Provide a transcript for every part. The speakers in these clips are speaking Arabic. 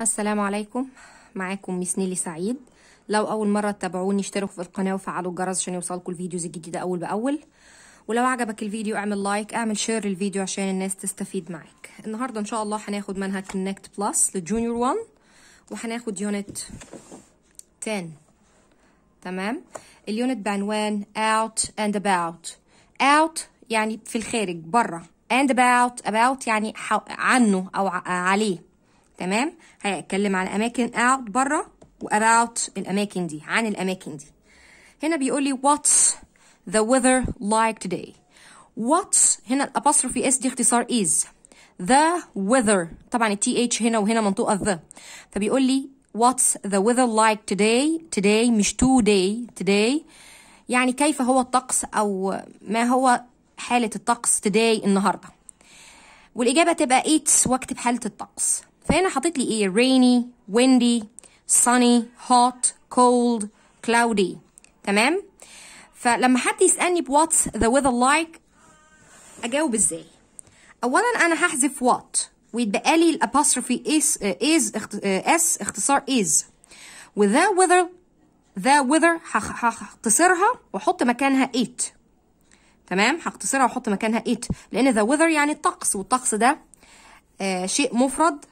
السلام عليكم معاكم ميس نيلي سعيد لو اول مره تتابعوني اشتركوا في القناه وفعلوا الجرس عشان يوصلكم الفيديوز الجديده اول باول ولو عجبك الفيديو اعمل لايك اعمل شير للفيديو عشان الناس تستفيد معاك النهارده ان شاء الله هناخد منهج كونكت بلس للجونيور 1 وهناخد يونت 10 تمام اليونت بعنوان out and about out يعني في الخارج بره and about about يعني عنه او عليه تمام هيتكلم على اماكن اوت بره واباوت الاماكن دي عن الاماكن دي هنا بيقول لي what's the weather like today what's هنا الابوستروفي اس دي اختصار is the weather طبعا التي اتش هنا وهنا منطوقه the فبيقول لي what's the weather like today today مش today today يعني كيف هو الطقس او ما هو حاله الطقس today النهارده والاجابه تبقى it's واكتب حاله الطقس فهنا حاطط لي ايه rainy windy sunny hot cold cloudy تمام فلما حد يسالني what's the weather like اجاوب ازاي اولا انا هحذف what ويتبقى لي الابوستروفي is is اس اختصار is وذا weather ذا weather هختصرها واحط مكانها it تمام هختصرها واحط مكانها it لان ذا weather يعني الطقس والطقس ده آه شيء مفرد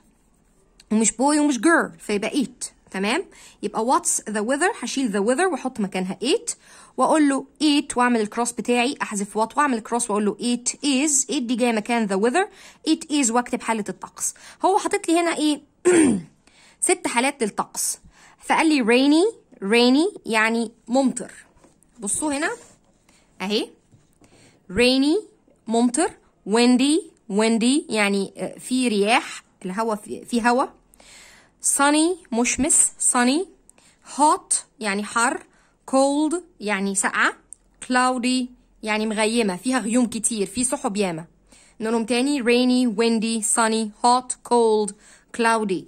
ومش بوي ومش جيرل فيبقى ايت تمام يبقى واتس ذا ويذر هشيل ذا ويذر واحط مكانها ايت واقول له ايت واعمل الكروس بتاعي احذف وات واعمل الكروس واقول له ايت از ايت دي جايه مكان ذا ويذر ايت از واكتب حاله الطقس هو حاطط لي هنا ايه ست حالات للطقس فقال لي ريني ريني يعني ممطر بصوا هنا اهي ريني ممطر ويندي ويندي يعني آه، في رياح الهواء في, في هواء sunny مشمس sunny hot يعني حر cold يعني ساقعة cloudy يعني مغيمة فيها غيوم كتير في سحب ياما نقولهم تاني rainy windy sunny hot cold cloudy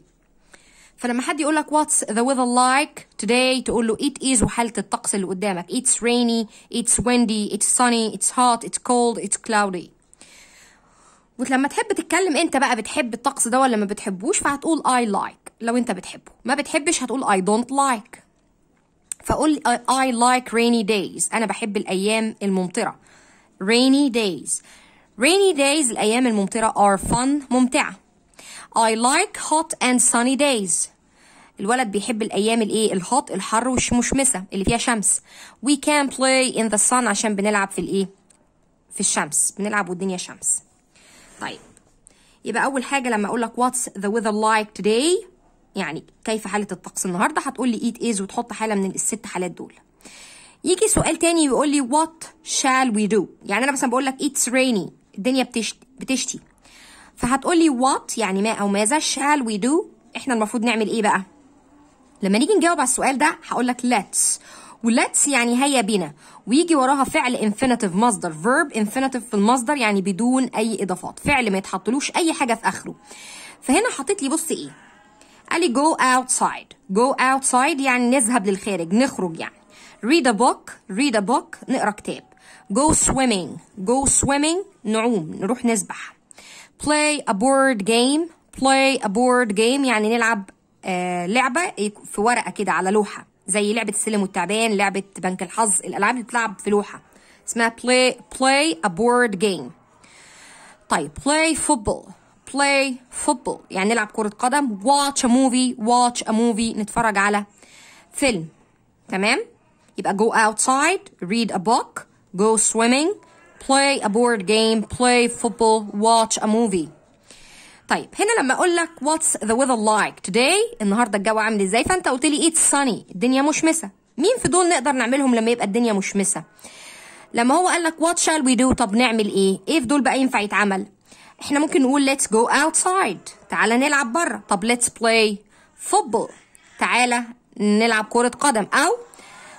فلما حد يقول لك what's the weather like today تقول له it is وحالة الطقس اللي قدامك it's rainy it's windy it's sunny it's hot it's cold it's cloudy ولما تحب تتكلم انت بقى بتحب الطقس ده ولا ما بتحبوش فهتقول I like لو انت بتحبه ما بتحبش هتقول I don't like فقول I like rainy days انا بحب الايام الممطره rainy days ريني دايز الايام الممطره are fun ممتعه I like hot and sunny days الولد بيحب الايام الايه الهوت الحر والشمسه اللي فيها شمس we can play in the sun عشان بنلعب في الايه في الشمس بنلعب والدنيا شمس طيب يبقى اول حاجه لما اقول لك واتس ذا weather لايك توداي يعني كيف حاله الطقس النهارده هتقول لي it از وتحط حاله من الست حالات دول يجي سؤال تاني بيقول لي وات شال وي دو يعني انا مثلا بقول لك اتس ريني الدنيا بتشتي بتشتي فهتقول لي وات يعني ما او ماذا شال وي دو احنا المفروض نعمل ايه بقى لما نيجي نجاوب على السؤال ده هقول لك let's ولتس يعني هيا بنا ويجي وراها فعل انفينيتيف مصدر فيرب انفينيتيف في المصدر يعني بدون اي اضافات فعل ما يتحطلوش اي حاجه في اخره فهنا حطيت لي بص ايه قال لي go outside go outside يعني نذهب للخارج نخرج يعني read a book read a book نقرا كتاب go swimming go swimming نعوم نروح نسبح play a board game play a board game يعني نلعب آه لعبه في ورقه كده على لوحه زي لعبه السلم والتعبان لعبه بنك الحظ الالعاب اللي بتلعب في لوحه اسمها play play a board game طيب play football play football يعني نلعب كرة قدم watch a movie watch a movie نتفرج على فيلم تمام يبقى go outside read a book go swimming play a board game play football watch a movie طيب هنا لما اقول لك واتس ذا ويذر لايك توداي النهارده الجو عامل ازاي فانت قلت لي اتس ساني الدنيا مشمسه مين في دول نقدر نعملهم لما يبقى الدنيا مشمسه لما هو قال لك وات شال وي دو طب نعمل ايه ايه في دول بقى ينفع يتعمل احنا ممكن نقول ليتس جو اوتسايد تعالى نلعب بره طب ليتس بلاي فوتبول تعالى نلعب كرة قدم أو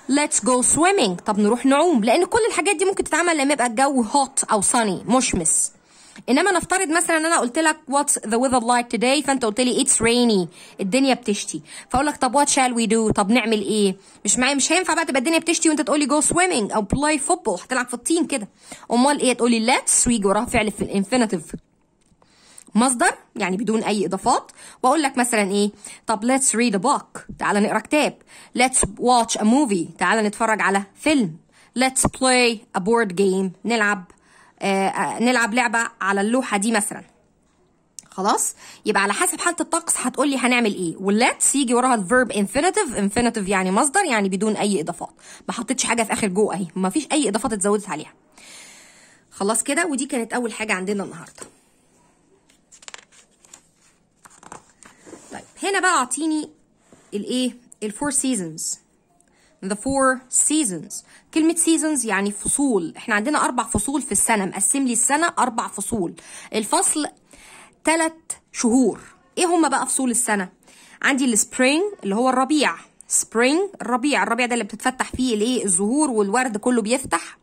ليتس جو swimming طب نروح نعوم لأن كل الحاجات دي ممكن تتعمل لما يبقى الجو هوت أو sunny مشمس انما نفترض مثلا ان انا قلت لك واتس ذا ويذر لايك توداي فانت قلت لي اتس ريني الدنيا بتشتي فاقول لك طب وات شال وي دو طب نعمل ايه مش معايا مش هينفع بقى تبقى الدنيا بتشتي وانت تقول لي جو سويمنج او بلاي فوتبول هتلعب في الطين كده امال ايه تقول لي ليتس ويجي وراها فعل في الانفينيتيف مصدر يعني بدون اي اضافات واقول لك مثلا ايه طب ليتس ريد ا بوك تعالى نقرا كتاب ليتس واتش ا موفي تعالى نتفرج على فيلم ليتس بلاي ا بورد جيم نلعب آه، آه، نلعب لعبه على اللوحه دي مثلا خلاص يبقى على حسب حاله الطقس هتقول لي هنعمل ايه والليتس يجي وراها الفيرب انفينيتيف انفينيتيف يعني مصدر يعني بدون اي اضافات ما حطيتش حاجه في اخر جو اهي ما فيش اي اضافات اتزودت عليها خلاص كده ودي كانت اول حاجه عندنا النهارده طيب هنا بقى اعطيني الايه الفور سيزونز the four seasons كلمة seasons يعني فصول احنا عندنا أربع فصول في السنة مقسم لي السنة أربع فصول الفصل ثلاث شهور ايه هما بقى فصول السنة عندي السبرينج اللي هو الربيع سبرينج الربيع الربيع ده اللي بتتفتح فيه الايه الزهور والورد كله بيفتح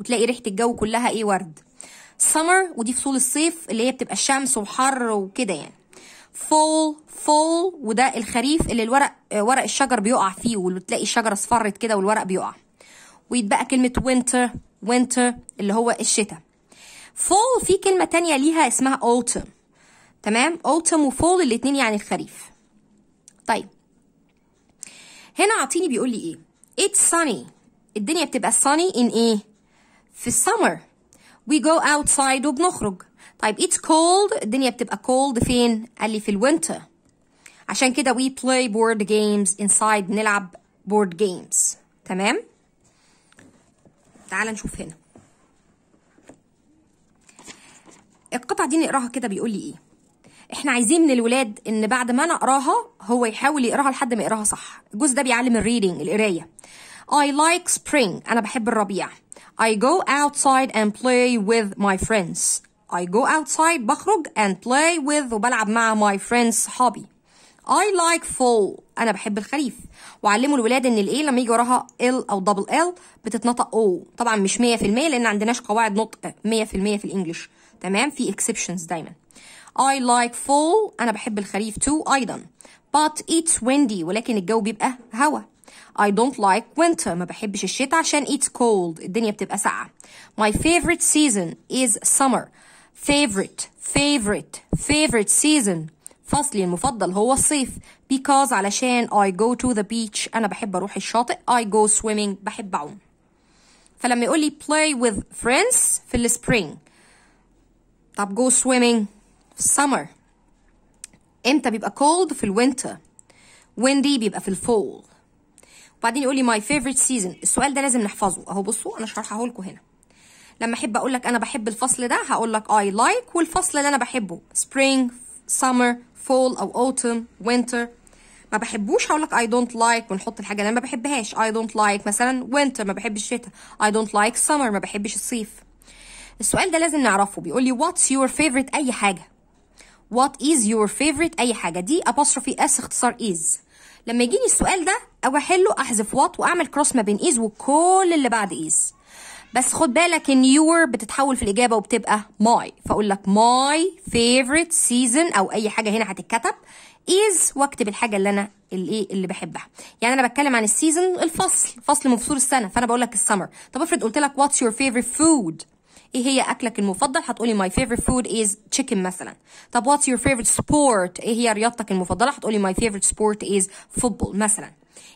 وتلاقي ريحة الجو كلها ايه ورد سمر ودي فصول الصيف اللي هي بتبقى الشمس وحر وكده يعني فول فول وده الخريف اللي الورق آه، ورق الشجر بيقع فيه وتلاقي الشجره اصفرت كده والورق بيقع ويتبقى كلمه وينتر وينتر اللي هو الشتاء فول في كلمه تانية ليها اسمها اوتم تمام اوتم وفول الاتنين يعني الخريف طيب هنا عطيني بيقول لي ايه it's sunny الدنيا بتبقى sunny in ايه في السمر we go outside وبنخرج طيب it's cold الدنيا بتبقى cold فين؟ قال لي في الوينتر عشان كده we play board games inside نلعب board games تمام؟ تعال نشوف هنا القطع دي نقراها كده بيقول لي ايه؟ احنا عايزين من الولاد ان بعد ما انا اقراها هو يحاول يقراها لحد ما يقراها صح الجزء ده بيعلم الريدنج القرايه I like spring أنا بحب الربيع I go outside and play with my friends I go outside بخرج and play with وبلعب مع my friends صحابي I like fall أنا بحب الخريف وعلموا الولاد إن الإيه لما يجي وراها ال أو دبل ال بتتنطق أو طبعا مش 100% لأن عندناش قواعد نطق 100% في الإنجليش تمام في exceptions دايما I like fall أنا بحب الخريف too أيضا but it's windy ولكن الجو بيبقى هوا I don't like winter ما بحبش الشتاء عشان it's cold الدنيا بتبقى ساقعة My favorite season is summer favorite favorite favorite season فصلي المفضل هو الصيف because علشان I go to the beach أنا بحب أروح الشاطئ I go swimming بحب أعوم فلما يقول لي play with friends في السبرينج طب go swimming في summer امتى بيبقى cold في الوينتر windy بيبقى في الفول وبعدين يقول لي my favorite season السؤال ده لازم نحفظه اهو بصوا انا شرحه لكم هنا لما احب اقول لك انا بحب الفصل ده هقول لك اي لايك والفصل اللي انا بحبه spring summer fall او autumn winter ما بحبوش هقول لك اي دونت لايك ونحط الحاجه اللي انا ما بحبهاش اي دونت لايك مثلا winter ما بحبش الشتاء اي دونت لايك summer ما بحبش الصيف السؤال ده لازم نعرفه بيقول لي واتس يور فيفرت اي حاجه وات از يور فيفرت اي حاجه دي ابوستروفي اس اختصار از لما يجيني السؤال ده او احله احذف وات واعمل كروس ما بين ايز وكل اللي بعد ايز بس خد بالك ان يور بتتحول في الاجابه وبتبقى ماي فاقول لك ماي فيفورت سيزون او اي حاجه هنا هتتكتب از واكتب الحاجه اللي انا الايه اللي بحبها يعني انا بتكلم عن السيزون الفصل فصل مفصول السنه فانا بقول لك السمر طب افرض قلت لك واتس يور فيفورت فود ايه هي اكلك المفضل هتقولي ماي فيفورت فود از تشيكن مثلا طب واتس يور فيفورت سبورت ايه هي رياضتك المفضله هتقولي ماي فيفورت سبورت از فوتبول مثلا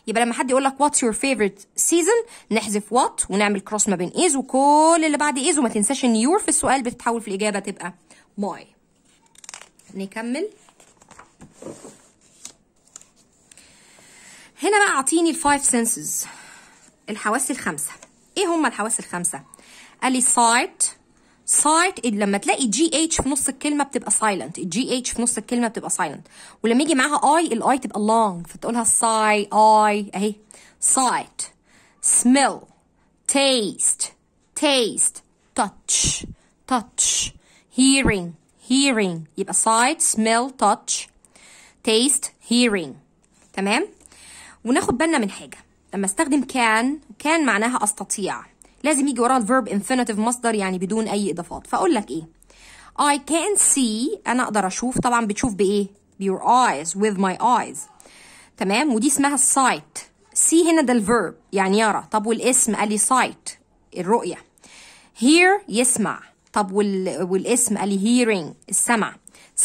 يبقى لما حد يقول لك واتس يور فيفورت سيزون نحذف وات ونعمل كروس ما بين ايز وكل اللي بعد ايز وما تنساش ان يور في السؤال بتتحول في الاجابه تبقى ماي نكمل هنا بقى اعطيني الفايف سنسز الحواس الخمسه ايه هما الحواس الخمسه قال لي سايت سايت لما تلاقي جي اتش في نص الكلمه بتبقى سايلنت الجي اتش في نص الكلمه بتبقى سايلنت ولما يجي معاها اي الاي تبقى لونج فتقولها ساي اي اهي سايت سميل تيست تيست تاتش تاتش هيرين هيرين يبقى سايت سميل تاتش تيست هيرين تمام وناخد بالنا من حاجه لما استخدم كان كان معناها استطيع لازم يجي وراها الفيرب انفينيتيف مصدر يعني بدون اي اضافات فاقول لك ايه I can see انا اقدر اشوف طبعا بتشوف بايه your eyes with my eyes تمام ودي اسمها sight see هنا ده الفيرب يعني يرى طب والاسم قال لي sight الرؤيه hear يسمع طب وال... والاسم قال لي hearing السمع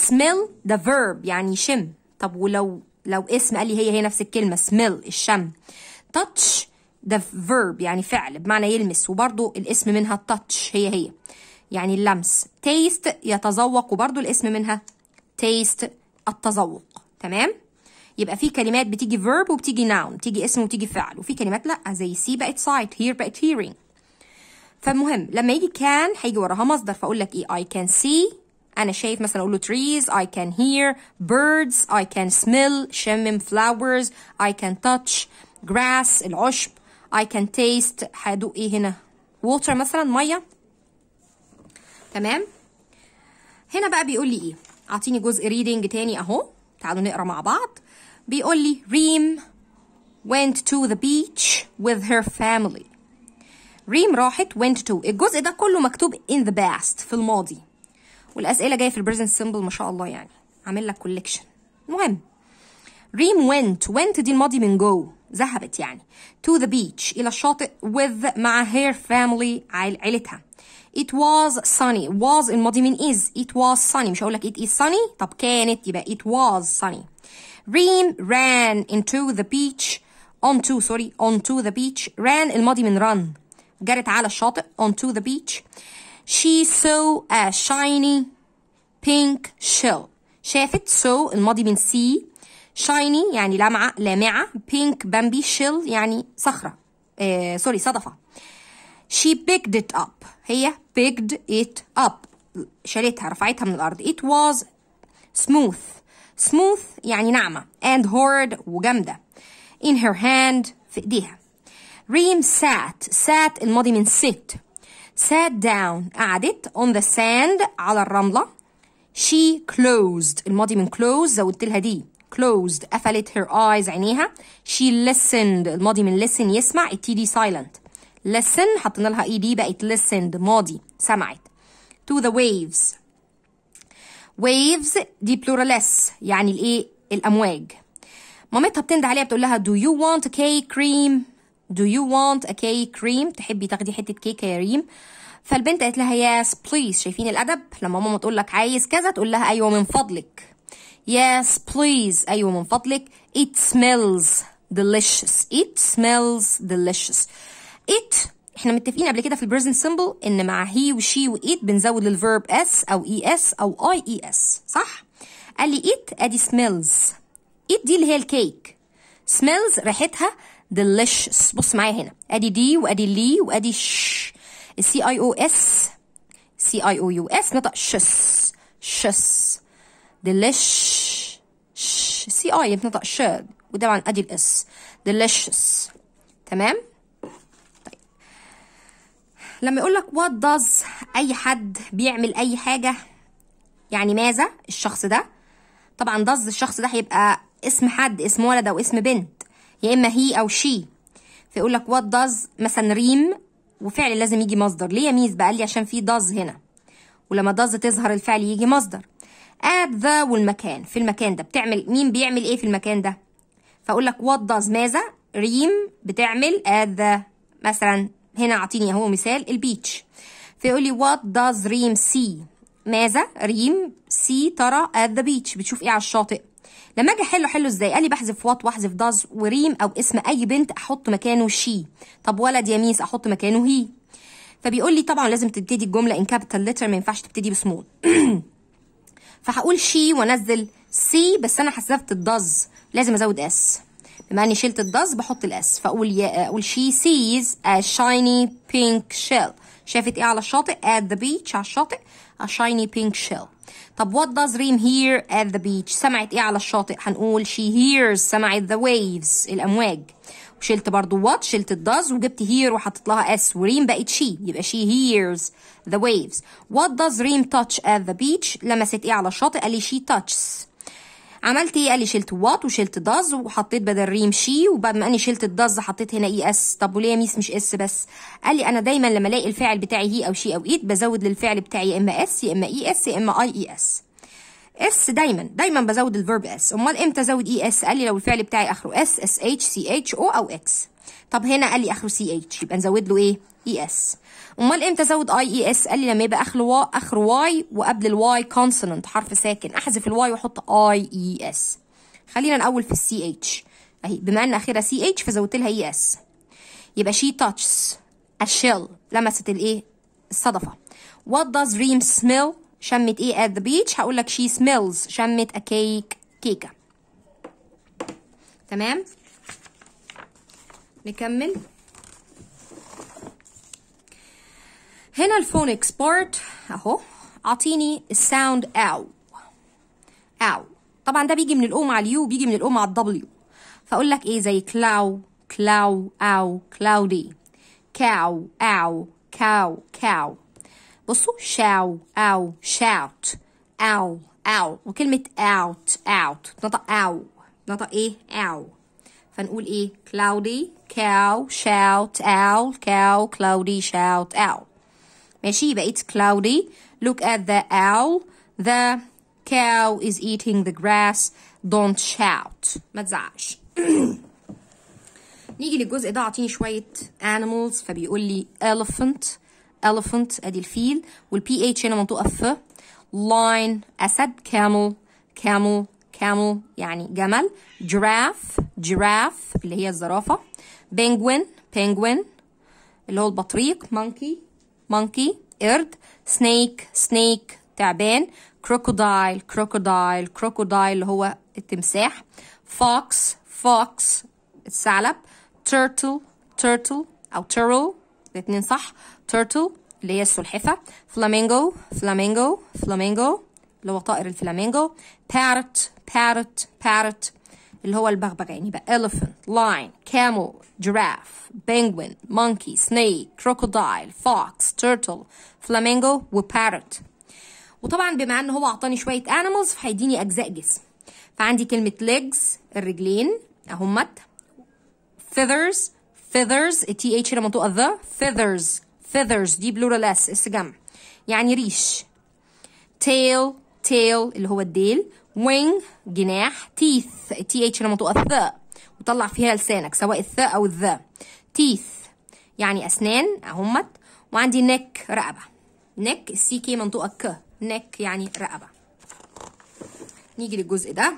smell ده verb يعني شم طب ولو لو اسم قال لي هي هي نفس الكلمه smell الشم touch ده فيرب يعني فعل بمعنى يلمس وبرضو الاسم منها تاتش هي هي يعني اللمس تيست يتذوق وبرضو الاسم منها تيست التذوق تمام يبقى في كلمات بتيجي verb وبتيجي noun بتيجي اسم وبتيجي فعل وفي كلمات لا زي see بقت sight hear بقت hearing فالمهم لما يجي can هيجي وراها مصدر فاقول لك ايه I can see انا شايف مثلا اقول له trees I can hear birds I can smell شمم flowers I can touch grass العشب I can taste هدوق ايه هنا water مثلا ميه تمام هنا بقى بيقول لي ايه اعطيني جزء ريدنج تاني اهو تعالوا نقرا مع بعض بيقول لي ريم went to the beach with her family ريم راحت went to الجزء ده كله مكتوب in the past في الماضي والاسئله جايه في البريزنت سيمبل ما شاء الله يعني عامل لك كوليكشن المهم ريم went went دي الماضي من جو ذهبت يعني to the beach إلى الشاطئ with مع her family عيلتها It was sunny was الماضي من is It was sunny مش هقول لك it is sunny طب كانت يبقى it was sunny Reem ran into the beach onto sorry onto the beach ran الماضي من run جرت على الشاطئ onto the beach she saw a shiny pink shell شافت saw الماضي من see شايني يعني لمعة لامعة بينك بامبي شيل يعني صخرة آه سوري صدفة she picked it up هي picked it up شالتها رفعتها من الأرض it was smooth smooth يعني ناعمة and hard وجامدة in her hand في إيديها ريم sat sat الماضي من sit sat down قعدت on the sand على الرملة she closed الماضي من close زودت لها دي closed قفلت her eyes عينيها she listened الماضي من listen يسمع التي دي silent listen حطينا لها اي e دي بقت listened ماضي سمعت to the waves waves دي pluralis يعني الايه الامواج مامتها بتند عليها بتقول لها do you want a cake cream do you want a cake cream تحبي تاخدي حته كيكه يا ريم فالبنت قالت لها yes please شايفين الادب لما ماما تقول لك عايز كذا تقول لها ايوه من فضلك Yes, please. أيوة من فضلك. It smells delicious. It smells delicious. It احنا متفقين قبل كده في البريزنت سيمبل ان مع هي وشي وايت بنزود للفيرب اس او اي اس او اي اي اس صح؟ قال لي ايت ادي سميلز ايت دي اللي هي الكيك سميلز ريحتها delicious بص معايا هنا ادي دي وادي لي وادي ش السي اي او اس سي اي او يو اس نطق شس شس ديليش سي اي بنطق شاد وطبعا ادي الاس ديليشس تمام طيب. لما يقول لك وات داز اي حد بيعمل اي حاجه يعني ماذا الشخص ده طبعا داز الشخص ده هيبقى اسم حد اسم ولد او اسم بنت يا اما هي او شي فيقول لك وات داز مثلا ريم وفعل لازم يجي مصدر ليه يا ميز بقى لي عشان في داز هنا ولما داز تظهر الفعل يجي مصدر at the والمكان في المكان ده بتعمل مين بيعمل ايه في المكان ده فاقول لك what does ماذا ريم بتعمل at the مثلا هنا اعطيني اهو مثال البيتش فيقول لي what does ريم سي ماذا ريم سي ترى at the beach بتشوف ايه على الشاطئ لما اجي احله حله ازاي قال لي بحذف وات واحذف داز وريم او اسم اي بنت احط مكانه شي طب ولد يا ميس احط مكانه هي فبيقول لي طبعا لازم تبتدي الجمله ان كابيتال لتر ما ينفعش تبتدي بسمول فهقول شي وانزل سي بس انا حسبت الضز لازم ازود اس بما اني شلت الضز بحط الاس فاقول يا اقول شي سيز ا شايني بينك شيل شافت ايه على الشاطئ ات ذا بيتش على الشاطئ ا شايني بينك شيل طب what does ريم hear at the beach سمعت ايه على الشاطئ هنقول she hears سمعت the waves الامواج شلت برضو وات شلت الداز وجبت هير وحطيت لها اس وريم بقت شي يبقى شي هيرز ذا ويفز وات داز ريم تاتش ات ذا بيتش لمست ايه على الشاطئ قال لي شي تاتشز عملت ايه قال لي شلت وات وشلت داز وحطيت بدل ريم شي ما اني شلت الداز حطيت هنا اي e اس طب وليه ميس مش اس بس قال لي انا دايما لما الاقي الفعل بتاعي هي او شي او ايت بزود للفعل بتاعي يا اما اس يا اما اي e اس يا اما اي اي اس اس دايما دايما بزود الفيرب اس امال امتى ازود اي e اس قال لي لو الفعل بتاعي اخره اس اس اتش سي اتش او او اكس طب هنا قال لي اخره سي اتش يبقى نزود له ايه اي e اس امال امتى ازود اي اي اس قال لي لما يبقى اخره وا اخره واي وقبل الواي كونسونانت حرف ساكن احذف الواي واحط اي اي اس خلينا الاول في السي اتش اهي بما ان اخرها سي اتش فزودت لها اي e اس يبقى شي تاتشز الشيل لمست الايه الصدفه وات داز ريم سميل شمت ايه at the beach هقول لك she smells شمت a cake كيكه تمام نكمل هنا الفونكس بارت اهو اعطيني الساوند او او طبعا ده بيجي من الاو على اليو بيجي من الام على الدبليو فاقول لك ايه زي كلاو كلاو او كلاودي كاو او كاو كاو بصوا um shall أو shout أو أو وكلمة out out بتنطق أو بتنطق إيه أو فنقول إيه cloudy cow shout owl cow cloudy shout owl ماشي يبقى it's cloudy look at the owl the cow is eating the grass don't shout ما تزعقش نيجي للجزء ده اعطيني شوية animals فبيقول لي elephant elephant ادي الفيل وال ph هنا منطوقه ف lion اسد camel camel camel يعني جمل giraffe giraffe اللي هي الزرافه penguin penguin اللي هو البطريق monkey monkey قرد snake snake تعبان crocodile crocodile crocodile اللي هو التمساح fox fox الثعلب turtle turtle او turtle الاثنين صح turtle اللي هي السلحفة flamingo flamingo flamingo اللي هو طائر الفلامينجو parrot parrot parrot اللي هو البغبغان يبقى elephant lion camel giraffe penguin monkey snake crocodile fox turtle flamingo وparrot وطبعا بما ان هو اعطاني شويه animals فهيديني اجزاء جسم فعندي كلمه legs الرجلين اهمت feathers feathers التي اتش هنا منطوقه the feathers feathers دي بلورال اس اس جمع يعني ريش tail tail اللي هو الديل wing جناح teeth تي اتش لما تقف ذا وطلع فيها لسانك سواء الثاء او الذا teeth يعني اسنان اهمت وعندي neck رقبه neck السي كي منطوقه ك neck يعني رقبه نيجي للجزء ده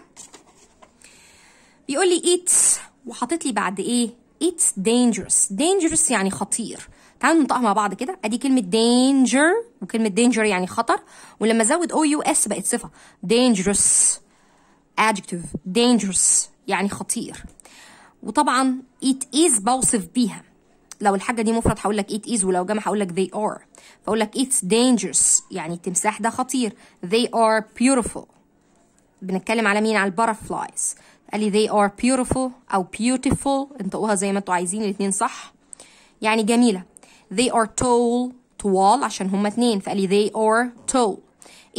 بيقول لي eats وحاطط لي بعد ايه it's dangerous dangerous يعني خطير تعالوا ننطقها مع بعض كده ادي كلمه دينجر وكلمه دينجر يعني خطر ولما ازود او يو اس بقت صفه dangerous adjective dangerous يعني خطير وطبعا it is بوصف بيها لو الحاجه دي مفرد هقول لك it is ولو جمع هقول لك they are فاقول لك it's dangerous يعني التمساح ده خطير they are beautiful بنتكلم على مين على البutterflies قال لي they are beautiful او beautiful انطقوها زي ما انتوا عايزين الاثنين صح يعني جميله they are tall طوال عشان هما اتنين فقال they are tall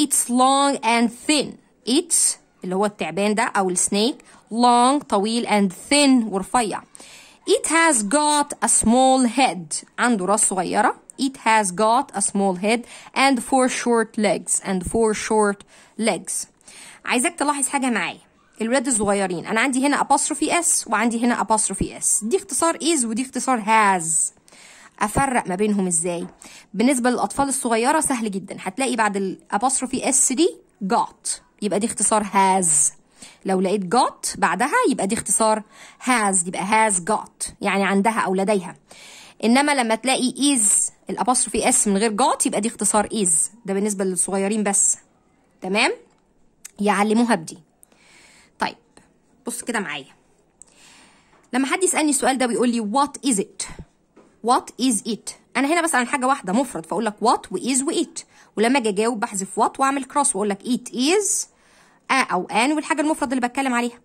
it's long and thin it's اللي هو التعبان ده أو السنيك long طويل and thin ورفيع it has got a small head عنده راس صغيرة it has got a small head and four short legs and four short legs عايزك تلاحظ حاجة معايا الولاد الصغيرين أنا عندي هنا apostrophe s وعندي هنا apostrophe s دي اختصار is ودي اختصار has افرق ما بينهم ازاي بالنسبه للاطفال الصغيره سهل جدا هتلاقي بعد الابوستروفي اس دي جات يبقى دي اختصار هاز لو لقيت جات بعدها يبقى دي اختصار هاز يبقى هاز جات يعني عندها او لديها انما لما تلاقي از الابوستروفي اس من غير جات يبقى دي اختصار از ده بالنسبه للصغيرين بس تمام يعلموها بدي طيب بص كده معايا لما حد يسالني السؤال ده ويقول لي وات از ات وات از ات انا هنا بس عن حاجه واحده مفرد فاقول لك وات واز وات ولما اجي اجاوب بحذف وات واعمل كروس واقول لك ات از ا او ان والحاجه المفرد اللي بتكلم عليها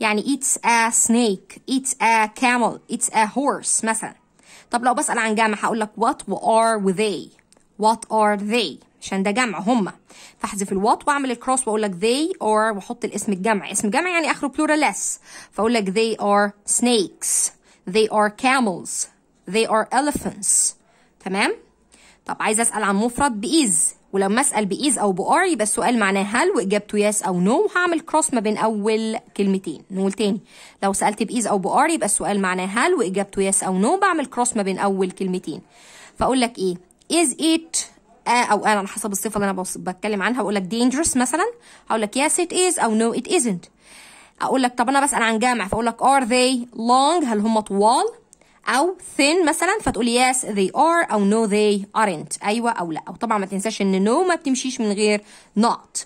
يعني ايتس ا سنيك ايتس ا كامل ايتس ا هورس مثلا طب لو بسال عن جمع هقول لك وات وار وذي وات ار ذي عشان ده جمع هما فاحذف الوات واعمل الكروس واقول لك they are واحط الاسم الجمع اسم جمع يعني اخره plural less فاقول لك they are snakes they are camels they are elephants تمام طب عايزه اسال عن مفرد بايز ولما اسال بايز او بار يبقى السؤال معناه هل واجابته يس او نو هعمل كروس ما بين اول كلمتين نقول تاني لو سالت بايز او بار يبقى السؤال معناه هل واجابته يس او نو بعمل كروس ما بين اول كلمتين فاقول لك ايه is it او انا على حسب الصفه اللي انا بتكلم عنها اقول لك dangerous مثلا هقول لك yes it is او no it isn't اقول لك طب انا بسال عن جمع فاقول لك are they long هل هم طوال او thin مثلا فتقولي yes they are او no they aren't ايوه او لا وطبعا ما تنساش ان no ما بتمشيش من غير not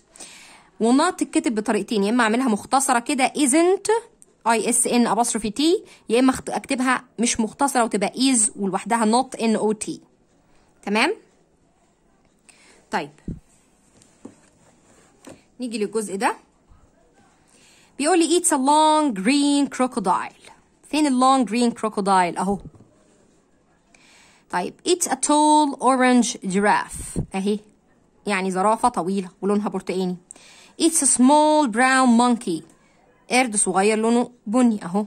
ونات تتكتب بطريقتين يا اما اعملها مختصره كده isn't اي اس ان apostrophe تي يا اما اكتبها مش مختصره وتبقى is ولوحدها not ان او تي تمام طيب نيجي للجزء ده بيقول لي eats a long green crocodile فين اللونج green crocodile أهو طيب it's a tall orange giraffe أهي يعني زرافة طويلة ولونها برتقاني it's a small brown monkey قرد صغير لونه بني أهو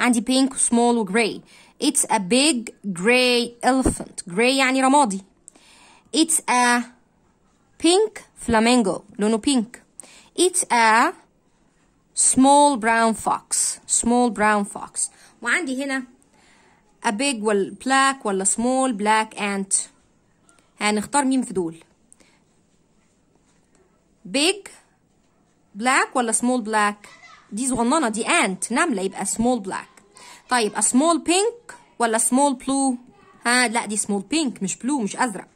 عندي pink small و gray it's a big gray elephant gray يعني رمادي it's a pink flamingo لونه pink it's a small brown fox small brown fox وعندي هنا a big ولا black ولا small black ant هنختار مين في دول big black ولا small black دي صغننه دي ant نمله يبقى small black طيب a small pink ولا small blue ها لا دي small pink مش blue مش ازرق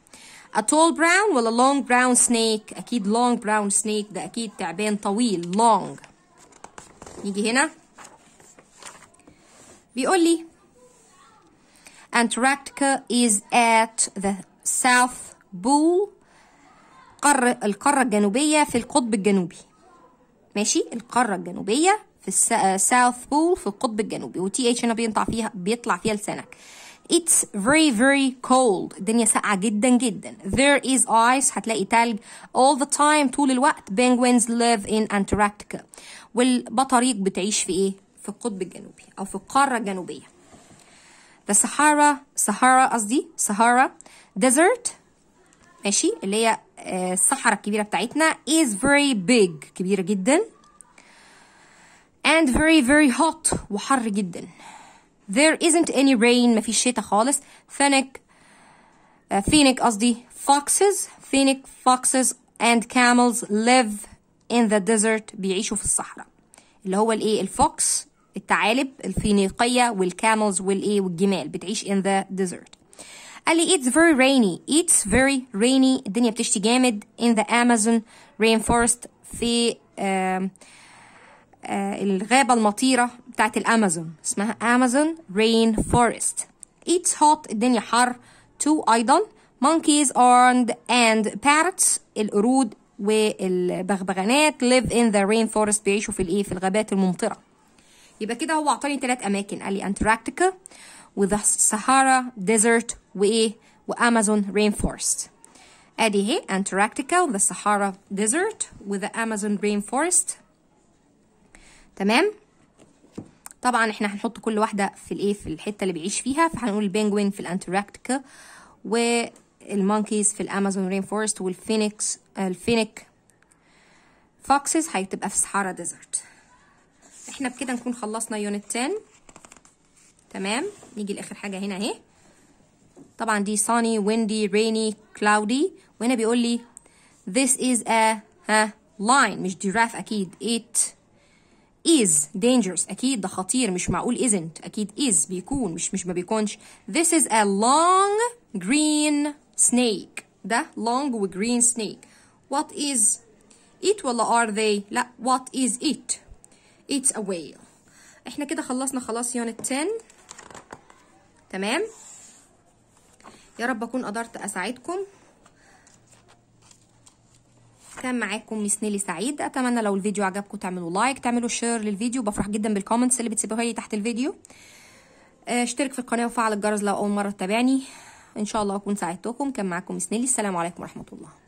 a tall brown ولا long brown snake اكيد long brown snake ده اكيد تعبان طويل long نيجي هنا بيقول لي Antarctica is at the South Pole قر القارة الجنوبية في القطب الجنوبي ماشي القارة الجنوبية في الساوث pole في القطب الجنوبي و th هنا بينطع فيها بيطلع فيها لسانك It's very very cold الدنيا ساقعة جدا جدا There is ice هتلاقي تلج all the time طول الوقت Penguins live in Antarctica والبطاريق بتعيش في ايه في القطب الجنوبي او في القاره الجنوبيه ذا صحارى صحارى قصدي صحارى ديزرت ماشي اللي هي آه، الصحراء الكبيره بتاعتنا is very big كبيره جدا and very very hot وحر جدا there isn't any rain مفيش شتاء خالص فينك فينك آه، قصدي foxes فينك foxes and camels live in the desert بيعيشوا في الصحراء اللي هو الايه الفوكس الثعالب الفينيقيه والكاملز والايه والجمال بتعيش in the desert قال لي it's very rainy it's very rainy الدنيا بتشتي جامد in the Amazon rainforest في uh, uh, الغابة المطيرة بتاعت الأمازون اسمها amazon rainforest It's hot الدنيا حر too ايضا Monkeys and and parrots القرود والبغبغانات live in the rainforest بيعيشوا في الايه في الغابات الممطره يبقى كده هو اعطاني ثلاث اماكن قال لي انتاركتيكا وذا سهارا ديزرت وايه وامازون فورست ادي اهي انتاركتيكا وذا سهارا ديزرت وذا امازون فورست تمام طبعا احنا هنحط كل واحده في الايه في الحته اللي بيعيش فيها فهنقول البنجوين في الانتاركتيكا والمونكيز في الامازون رين فورست والفينيكس آه، الفينك فوكسز هتبقى في صحارى ديزرت احنا بكده نكون خلصنا يونت 10 تمام نيجي لاخر حاجه هنا اهي طبعا دي sunny windy rainy cloudy وهنا بيقول لي this is a ها line مش جراف اكيد it is dangerous اكيد ده خطير مش معقول isn't اكيد is بيكون مش مش ما بيكونش this is a long green snake ده long و green snake What is it ولا are they لا what is it it's a whale احنا كده خلصنا خلاص يونت 10 تمام يا رب اكون قدرت اساعدكم كان معاكم ميس نيلي سعيد اتمنى لو الفيديو عجبكم تعملوا لايك تعملوا شير للفيديو بفرح جدا بالكومنتس اللي بتسيبوها لي تحت الفيديو آه، اشترك في القناه وفعل الجرس لو اول مره تتابعني ان شاء الله اكون ساعدتكم كان معاكم ميس نيلي السلام عليكم ورحمه الله